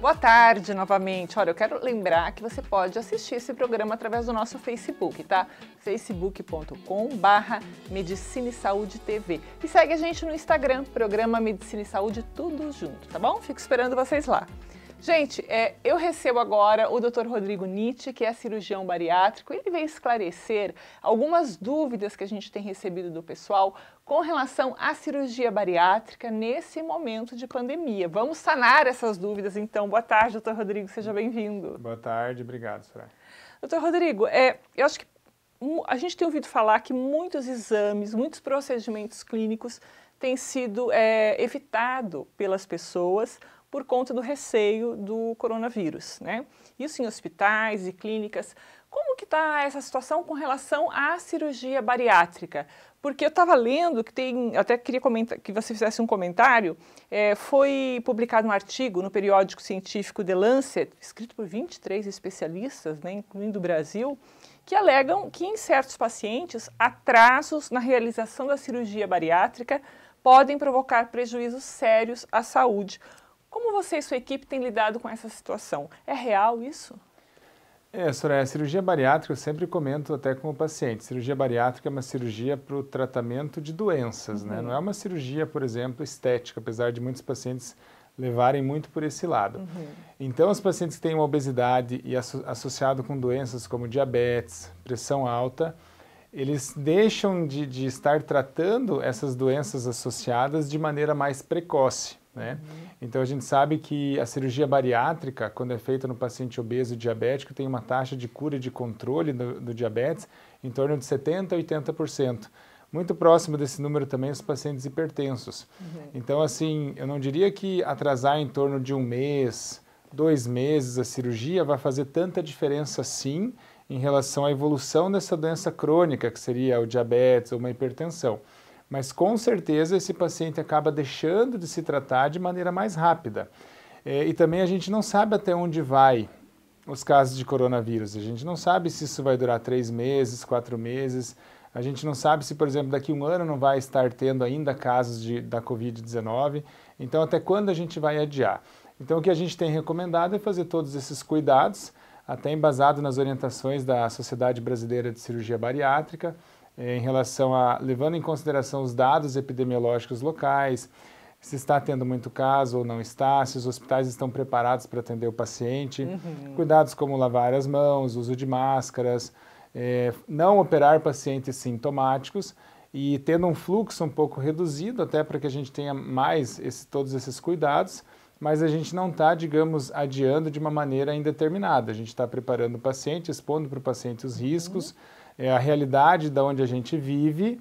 Boa tarde novamente. Olha, eu quero lembrar que você pode assistir esse programa através do nosso Facebook, tá? facebookcom Medicina e Saúde TV. E segue a gente no Instagram, programa Medicina e Saúde, tudo junto, tá bom? Fico esperando vocês lá. Gente, é, eu recebo agora o Dr. Rodrigo Nietzsche, que é cirurgião bariátrico. Ele veio esclarecer algumas dúvidas que a gente tem recebido do pessoal com relação à cirurgia bariátrica nesse momento de pandemia. Vamos sanar essas dúvidas, então. Boa tarde, doutor Rodrigo, seja bem-vindo. Boa tarde, obrigado, Soraya. Doutor Rodrigo, é, eu acho que a gente tem ouvido falar que muitos exames, muitos procedimentos clínicos têm sido é, evitado pelas pessoas por conta do receio do coronavírus, né? Isso em hospitais e clínicas. Como que está essa situação com relação à cirurgia bariátrica? Porque eu estava lendo que tem, até queria comentar, que você fizesse um comentário, é, foi publicado um artigo no periódico científico The Lancet, escrito por 23 especialistas, né, incluindo o Brasil, que alegam que em certos pacientes atrasos na realização da cirurgia bariátrica podem provocar prejuízos sérios à saúde, como você e sua equipe têm lidado com essa situação? É real isso? É, Soraya, a cirurgia bariátrica eu sempre comento até com o paciente. Cirurgia bariátrica é uma cirurgia para o tratamento de doenças, né? uhum. né? Não é uma cirurgia, por exemplo, estética, apesar de muitos pacientes levarem muito por esse lado. Uhum. Então, os pacientes que têm uma obesidade e asso associado com doenças como diabetes, pressão alta, eles deixam de, de estar tratando essas doenças associadas de maneira mais precoce. Né? Uhum. Então a gente sabe que a cirurgia bariátrica, quando é feita no paciente obeso e diabético, tem uma taxa de cura e de controle do, do diabetes em torno de 70% a 80%. Muito próximo desse número também os pacientes hipertensos. Uhum. Então, assim, eu não diria que atrasar em torno de um mês, dois meses a cirurgia vai fazer tanta diferença sim em relação à evolução dessa doença crônica, que seria o diabetes ou uma hipertensão. Mas com certeza esse paciente acaba deixando de se tratar de maneira mais rápida. É, e também a gente não sabe até onde vai os casos de coronavírus. A gente não sabe se isso vai durar três meses, quatro meses. A gente não sabe se, por exemplo, daqui a um ano não vai estar tendo ainda casos de, da Covid-19. Então, até quando a gente vai adiar? Então, o que a gente tem recomendado é fazer todos esses cuidados, até embasado nas orientações da Sociedade Brasileira de Cirurgia Bariátrica, é, em relação a levando em consideração os dados epidemiológicos locais, se está tendo muito caso ou não está, se os hospitais estão preparados para atender o paciente, uhum. cuidados como lavar as mãos, uso de máscaras, é, não operar pacientes sintomáticos e tendo um fluxo um pouco reduzido, até para que a gente tenha mais esse, todos esses cuidados, mas a gente não está, digamos, adiando de uma maneira indeterminada. A gente está preparando o paciente, expondo para o paciente os uhum. riscos. Uhum é a realidade da onde a gente vive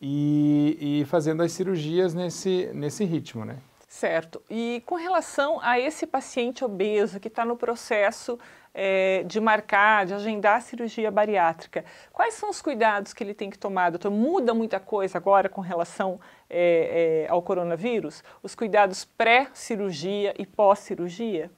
e, e fazendo as cirurgias nesse, nesse ritmo, né? Certo. E com relação a esse paciente obeso que está no processo é, de marcar, de agendar a cirurgia bariátrica, quais são os cuidados que ele tem que tomar, doutor? Muda muita coisa agora com relação é, é, ao coronavírus? Os cuidados pré-cirurgia e pós-cirurgia?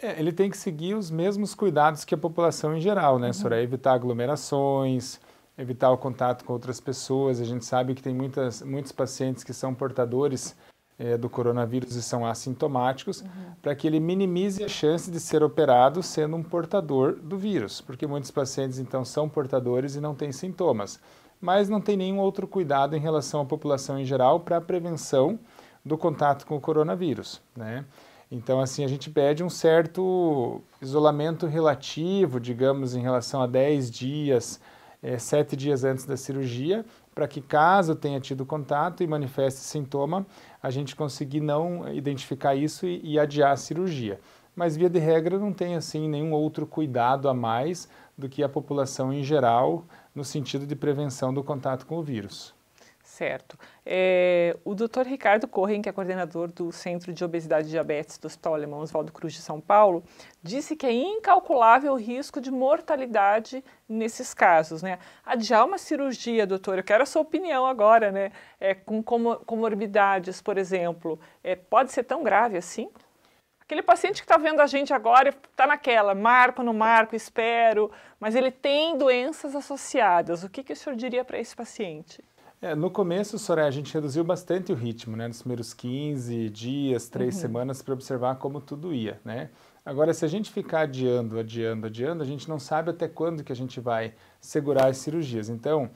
É, ele tem que seguir os mesmos cuidados que a população em geral, né, uhum. Soraya? Evitar aglomerações, evitar o contato com outras pessoas. A gente sabe que tem muitas, muitos pacientes que são portadores é, do coronavírus e são assintomáticos, uhum. para que ele minimize a chance de ser operado sendo um portador do vírus, porque muitos pacientes então são portadores e não têm sintomas. Mas não tem nenhum outro cuidado em relação à população em geral para a prevenção do contato com o coronavírus, né? Então, assim, a gente pede um certo isolamento relativo, digamos, em relação a 10 dias, é, eh, 7 dias antes da cirurgia, para que caso tenha tido contato e manifeste sintoma, a gente conseguir não identificar isso e, e adiar a cirurgia. Mas, via de regra, não tem, assim, nenhum outro cuidado a mais do que a população em geral, no sentido de prevenção do contato com o vírus. Certo. É, o doutor Ricardo Corren, que é coordenador do Centro de Obesidade e Diabetes do Hospital Alemão Oswaldo Cruz de São Paulo, disse que é incalculável o risco de mortalidade nesses casos. Né? Adiar ah, uma cirurgia, doutor, eu quero a sua opinião agora, né? É, com comorbidades, por exemplo, é, pode ser tão grave assim? Aquele paciente que está vendo a gente agora está naquela, marco, não marco, espero, mas ele tem doenças associadas. O que, que o senhor diria para esse paciente? É, no começo, Soraya, a gente reduziu bastante o ritmo, né? Nos primeiros 15 dias, 3 uhum. semanas, para observar como tudo ia, né? Agora, se a gente ficar adiando, adiando, adiando, a gente não sabe até quando que a gente vai segurar as cirurgias. Então,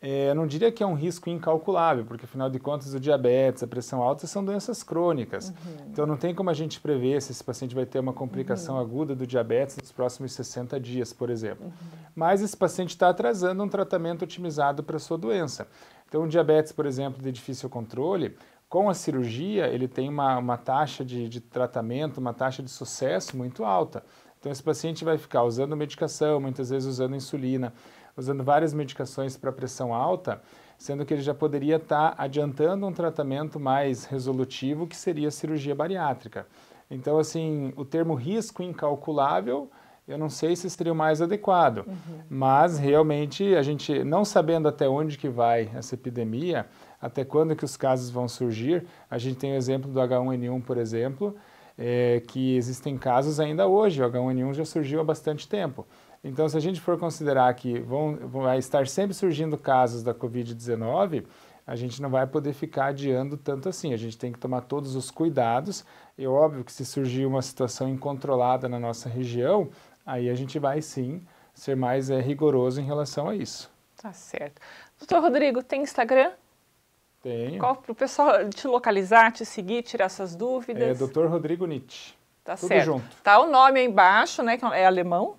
é, eu não diria que é um risco incalculável, porque afinal de contas o diabetes, a pressão alta são doenças crônicas. Uhum. Então não tem como a gente prever se esse paciente vai ter uma complicação uhum. aguda do diabetes nos próximos 60 dias, por exemplo. Uhum. Mas esse paciente está atrasando um tratamento otimizado para sua doença. Então, o diabetes, por exemplo, de difícil controle, com a cirurgia, ele tem uma, uma taxa de, de tratamento, uma taxa de sucesso muito alta. Então, esse paciente vai ficar usando medicação, muitas vezes usando insulina, usando várias medicações para pressão alta, sendo que ele já poderia estar tá adiantando um tratamento mais resolutivo, que seria a cirurgia bariátrica. Então, assim, o termo risco incalculável eu não sei se seria o mais adequado. Uhum. Mas realmente a gente não sabendo até onde que vai essa epidemia, até quando que os casos vão surgir, a gente tem o exemplo do H1N1, por exemplo, é, que existem casos ainda hoje. O H1N1 já surgiu há bastante tempo. Então, se a gente for considerar que vão, vai estar sempre surgindo casos da Covid-19, a gente não vai poder ficar adiando tanto assim. A gente tem que tomar todos os cuidados. É óbvio que se surgir uma situação incontrolada na nossa região, aí a gente vai sim ser mais é, rigoroso em relação a isso. Tá certo. Doutor Rodrigo, tem Instagram? Tenho. Qual para o pessoal te localizar, te seguir, tirar suas dúvidas? É Dr. Rodrigo Nietzsche. Tá Tudo certo. junto. Tá o nome aí embaixo, né? Que é alemão.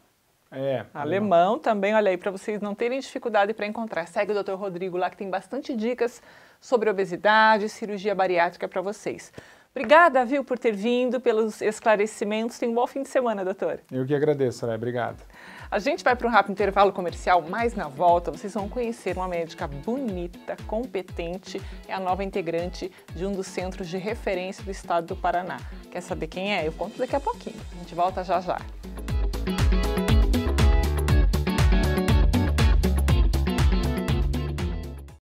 É. Alemão, alemão. também, olha aí, para vocês não terem dificuldade para encontrar. Segue o Dr. Rodrigo lá que tem bastante dicas sobre obesidade, cirurgia bariátrica para vocês. Obrigada, viu, por ter vindo, pelos esclarecimentos. Tenha um bom fim de semana, doutor. Eu que agradeço, né? Obrigado. A gente vai para um rápido intervalo comercial, mas na volta vocês vão conhecer uma médica bonita, competente, é a nova integrante de um dos centros de referência do estado do Paraná. Quer saber quem é? Eu conto daqui a pouquinho. A gente volta já já.